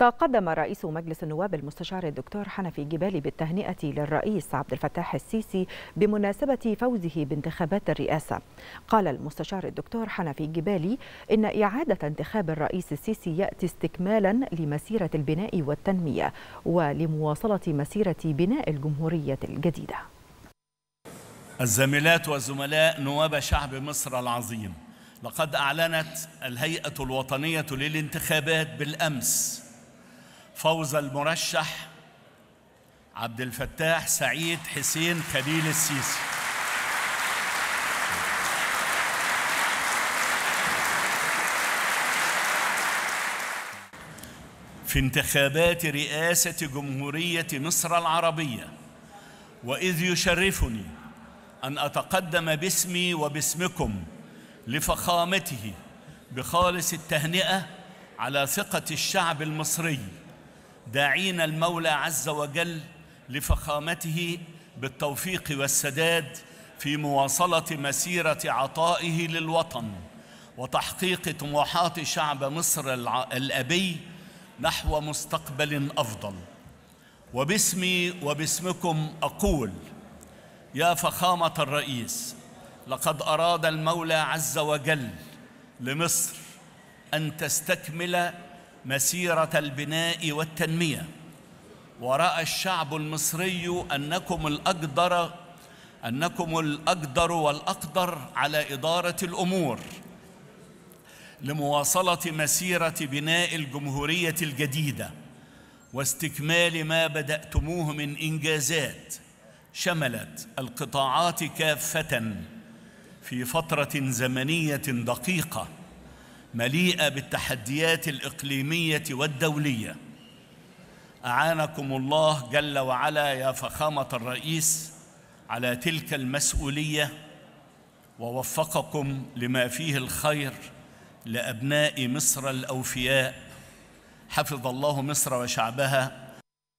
تقدم رئيس مجلس النواب المستشار الدكتور حنفي جبالي بالتهنئة للرئيس عبد الفتاح السيسي بمناسبة فوزه بانتخابات الرئاسة قال المستشار الدكتور حنفي جبالي إن إعادة انتخاب الرئيس السيسي يأتي استكمالا لمسيرة البناء والتنمية ولمواصلة مسيرة بناء الجمهورية الجديدة الزميلات والزملاء نواب شعب مصر العظيم لقد أعلنت الهيئة الوطنية للانتخابات بالأمس فوز المرشح عبد الفتاح سعيد حسين خليل السيسي في انتخابات رئاسة جمهورية مصر العربية وإذ يشرفني أن أتقدم باسمي وباسمكم لفخامته بخالص التهنئة على ثقة الشعب المصري داعين المولى عز وجل لفخامته بالتوفيق والسداد في مواصلة مسيرة عطائه للوطن وتحقيق طموحات شعب مصر الأبي نحو مستقبل أفضل وباسمي وباسمكم أقول يا فخامة الرئيس لقد أراد المولى عز وجل لمصر أن تستكمل مسيرة البناء والتنمية ورأى الشعب المصري أنكم الأقدر أنكم الأقدر والأقدر على إدارة الأمور لمواصلة مسيرة بناء الجمهورية الجديدة واستكمال ما بدأتموه من إنجازات شملت القطاعات كافة في فترة زمنية دقيقة مليئة بالتحديات الإقليمية والدولية أعانكم الله جل وعلا يا فخامة الرئيس على تلك المسؤولية ووفقكم لما فيه الخير لأبناء مصر الأوفياء حفظ الله مصر وشعبها